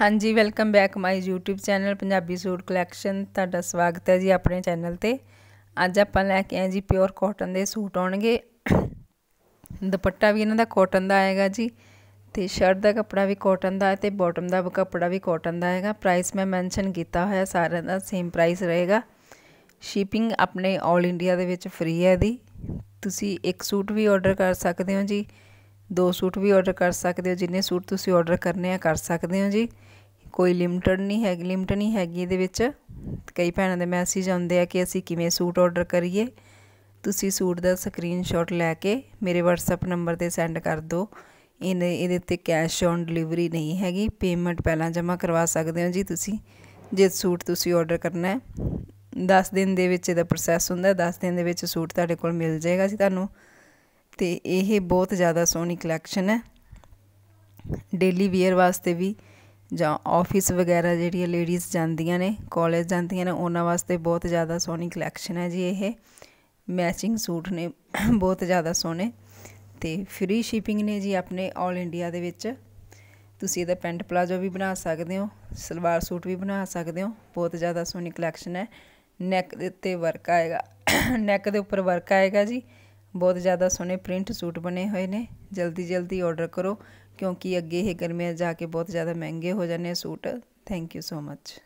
ਹਾਂਜੀ welcome back my YouTube channel Punjabi suit collection ਤੁਹਾਡਾ ਸਵਾਗਤ ਹੈ ਜੀ ਆਪਣੇ ਚੈਨਲ ਤੇ ਅੱਜ ਆਪਾਂ ਲੈ ਕੇ ਆਏ ਜੀ ਪਿਓਰ ਕਾਟਨ ਦੇ ਸੂਟ ਆਉਣਗੇ ਦੁਪੱਟਾ ਵੀ ਇਹਨਾਂ ਦਾ ਕਾਟਨ ਦਾ ਆਏਗਾ ਜੀ ਤੇ ਸ਼ਰਟ ਦਾ ਕੱਪੜਾ ਵੀ ਕਾਟਨ ਦਾ ਹੈ ਤੇ ਬਾਟਮ ਦਾ ਕੱਪੜਾ ਵੀ ਕਾਟਨ ਦਾ ਆਏਗਾ ਪ੍ਰਾਈਸ ਮੈਂ ਮੈਂਸ਼ਨ ਕੀਤਾ ਹੋਇਆ ਸਾਰਿਆਂ ਦਾ ਸੇਮ ਪ੍ਰਾਈਸ ਰਹੇਗਾ ਸ਼ਿਪਿੰਗ ਆਪਣੇ 올 ਇੰਡੀਆ ਦੇ ਵਿੱਚ ਫ੍ਰੀ ਹੈ ਦੀ ਤੁਸੀਂ ਇੱਕ ਸੂਟ ਵੀ ਆਰਡਰ ਕਰ ਸਕਦੇ ਹੋ ਜੀ ਦੋ ਸੂਟ ਵੀ ਆਰਡਰ ਕਰ ਸਕਦੇ ਹੋ ਜਿੰਨੇ ਸੂਟ ਤੁਸੀਂ ਆਰਡਰ ਕਰਨੇ ਆ ਕਰ ਸਕਦੇ ਹੋ ਜੀ ਕੋਈ ਲਿਮਟਡ ਨਹੀਂ ਹੈਗੀ ਲਿਮਟ ਨਹੀਂ ਹੈਗੀ ਇਹਦੇ ਵਿੱਚ ਕਈ ਭੈਣਾਂ ਦੇ ਮੈਸੇਜ ਆਉਂਦੇ ਆ ਕਿ ਅਸੀਂ ਕਿਵੇਂ ਸੂਟ ਆਰਡਰ ਕਰੀਏ ਤੁਸੀਂ ਸੂਟ ਦਾ ਸਕਰੀਨਸ਼ਾਟ ਲੈ ਕੇ ਮੇਰੇ WhatsApp ਨੰਬਰ ਤੇ ਸੈਂਡ ਕਰ ਦਿਓ ਇਹਨੇ ਇਹਦੇ ਤੇ ਕੈਸ਼ ਔਨ ਡਿਲੀਵਰੀ ਨਹੀਂ ਹੈਗੀ ਪੇਮੈਂਟ ਪਹਿਲਾਂ ਜਮ੍ਹਾਂ ਕਰਵਾ ਸਕਦੇ ਹੋ ਜੀ ਤੁਸੀਂ ਜੇ ਸੂਟ ਤੁਸੀਂ ਆਰਡਰ ਕਰਨਾ ਹੈ 10 ਦਿਨ ਦੇ ਵਿੱਚ ਇਹਦਾ ਪ੍ਰੋਸੈਸ ਹੁੰਦਾ 10 ਦਿਨ ਦੇ ਵਿੱਚ ਸੂਟ ਤੁਹਾਡੇ ਕੋਲ ਮਿਲ ਜਾਏਗਾ ਜੀ ਤੁਹਾਨੂੰ ਤੇ ਇਹ ਬਹੁਤ ਜ਼ਿਆਦਾ ਸੋਹਣੀ ਕਲੈਕਸ਼ਨ ਹੈ ਡੇਲੀ ਵੇਅਰ ਵਾਸਤੇ ਵੀ ਜਾਂ ਆਫਿਸ ਵਗੈਰਾ ਜਿਹੜੀਆਂ ਲੇਡੀਜ਼ ਜਾਂਦੀਆਂ ਨੇ ਕਾਲਜ ਜਾਂਦੀਆਂ ਨੇ ਉਹਨਾਂ ਵਾਸਤੇ ਬਹੁਤ ਜ਼ਿਆਦਾ ਸੋਹਣੀ ਕਲੈਕਸ਼ਨ ਹੈ ਜੀ ਇਹ ਮੈਚਿੰਗ ਸੂਟ ਨੇ ਬਹੁਤ ਜ਼ਿਆਦਾ ਸੋਹਣੇ ਤੇ ਫ੍ਰੀ ਸ਼ਿਪਿੰਗ ਨੇ ਜੀ ਆਪਣੇ 올 ਇੰਡੀਆ ਦੇ ਵਿੱਚ ਤੁਸੀਂ ਇਹਦਾ ਪੈਂਟ ਪਲਾਜ਼ੋ ਵੀ ਬਣਾ ਸਕਦੇ ਹੋ ਸਲਵਾਰ ਸੂਟ ਵੀ ਬਣਾ ਸਕਦੇ ਹੋ ਬਹੁਤ ਜ਼ਿਆਦਾ ਸੋਹਣੀ ਕਲੈਕਸ਼ਨ ਹੈ ਨੈਕ ਦੇ ਉੱਤੇ ਵਰਕ ਆਏਗਾ ਨੈਕ ਦੇ ਉੱਪਰ ਵਰਕ ਆਏਗਾ ਜੀ ਬਹੁਤ ਜ਼ਿਆਦਾ ਸੋਹਣੇ ਪ੍ਰਿੰਟ ਸੂਟ ਬਣੇ ਹੋਏ ਨੇ ਜਲਦੀ ਜਲਦੀ ਆਰਡਰ ਕਰੋ ਕਿਉਂਕਿ ਅੱਗੇ ਇਹ ਗਰਮੀਆਂ ਜਾ ਕੇ ਬਹੁਤ ਜ਼ਿਆਦਾ ਮਹਿੰਗੇ ਹੋ ਜਾਣੇ suit thank you so much